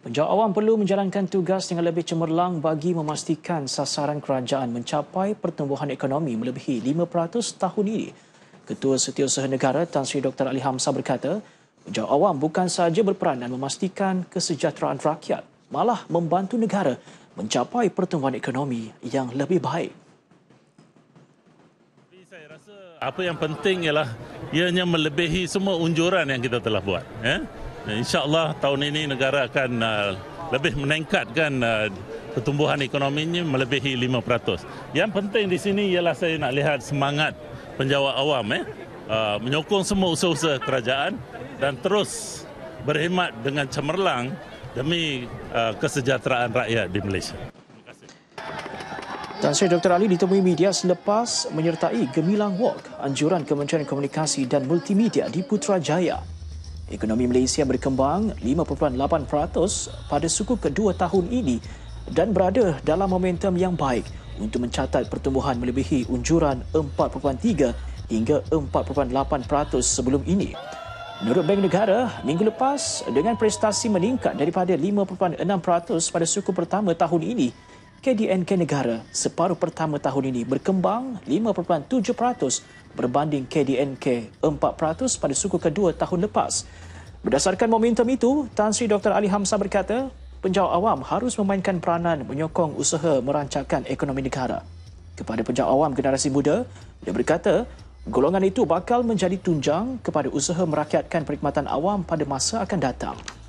Penjawat awam perlu menjalankan tugas dengan lebih cemerlang bagi memastikan sasaran kerajaan mencapai pertumbuhan ekonomi melebihi 5% tahun ini. Ketua Setiausaha Negara Tan Sri Dr. Ali Hamzah berkata, penjawat awam bukan sahaja berperanan memastikan kesejahteraan rakyat, malah membantu negara mencapai pertumbuhan ekonomi yang lebih baik. Saya rasa apa yang penting ialah ianya melebihi semua unjuran yang kita telah buat. Eh? Eh, InsyaAllah tahun ini negara akan eh, lebih meningkatkan eh, pertumbuhan ekonominya melebihi 5%. Yang penting di sini ialah saya nak lihat semangat penjawat awam eh, menyokong semua usaha-usaha kerajaan dan terus berhemat dengan cemerlang demi kesejahteraan rakyat di Malaysia. Dan Sri Dr. Ali ditemui media selepas menyertai Gemilang Walk, anjuran Kementerian Komunikasi dan Multimedia di Putrajaya. Ekonomi Malaysia berkembang 5.8% pada suku kedua tahun ini dan berada dalam momentum yang baik untuk mencatat pertumbuhan melebihi unjuran 4.3 hingga 4.8% sebelum ini. Menurut Bank Negara, minggu lepas dengan prestasi meningkat daripada 5.6% pada suku pertama tahun ini, KDNK Negara separuh pertama tahun ini berkembang 5.7% berbanding KDNK 4% pada suku kedua tahun lepas. Berdasarkan momentum itu, Tan Sri Dr. Ali Hamzah berkata, penjawat awam harus memainkan peranan menyokong usaha merancangkan ekonomi negara. Kepada penjawat awam generasi muda, dia berkata, golongan itu bakal menjadi tunjang kepada usaha merakyatkan perkhidmatan awam pada masa akan datang.